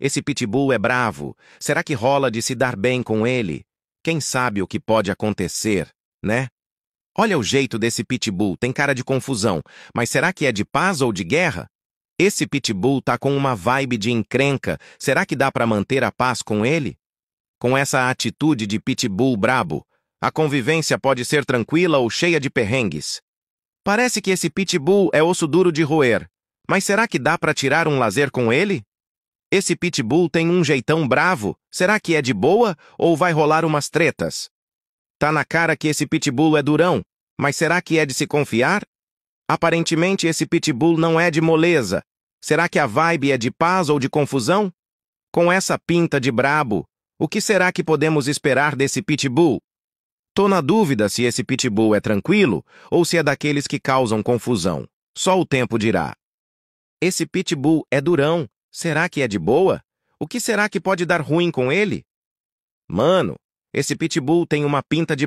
Esse pitbull é bravo. Será que rola de se dar bem com ele? Quem sabe o que pode acontecer, né? Olha o jeito desse pitbull, tem cara de confusão. Mas será que é de paz ou de guerra? Esse pitbull tá com uma vibe de encrenca. Será que dá para manter a paz com ele? Com essa atitude de pitbull brabo, a convivência pode ser tranquila ou cheia de perrengues. Parece que esse pitbull é osso duro de roer. Mas será que dá para tirar um lazer com ele? Esse pitbull tem um jeitão bravo. Será que é de boa ou vai rolar umas tretas? Tá na cara que esse pitbull é durão, mas será que é de se confiar? Aparentemente esse pitbull não é de moleza. Será que a vibe é de paz ou de confusão? Com essa pinta de brabo, o que será que podemos esperar desse pitbull? Tô na dúvida se esse pitbull é tranquilo ou se é daqueles que causam confusão. Só o tempo dirá. Esse pitbull é durão, Será que é de boa? O que será que pode dar ruim com ele? Mano, esse pitbull tem uma pinta de